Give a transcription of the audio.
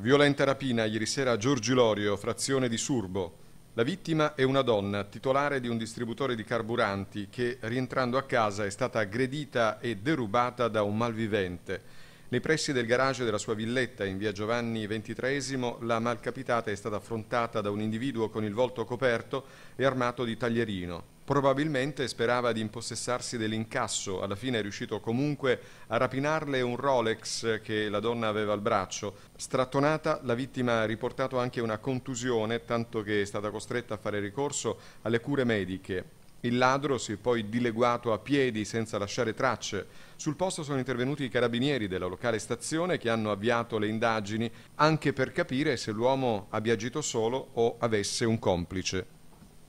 Violenta rapina ieri sera a Giorgi Lorio, frazione di Surbo. La vittima è una donna, titolare di un distributore di carburanti, che rientrando a casa è stata aggredita e derubata da un malvivente. Nei pressi del garage della sua villetta in via Giovanni XXIII la malcapitata è stata affrontata da un individuo con il volto coperto e armato di taglierino. Probabilmente sperava di impossessarsi dell'incasso, alla fine è riuscito comunque a rapinarle un Rolex che la donna aveva al braccio. Strattonata, la vittima ha riportato anche una contusione, tanto che è stata costretta a fare ricorso alle cure mediche. Il ladro si è poi dileguato a piedi senza lasciare tracce. Sul posto sono intervenuti i carabinieri della locale stazione che hanno avviato le indagini anche per capire se l'uomo abbia agito solo o avesse un complice.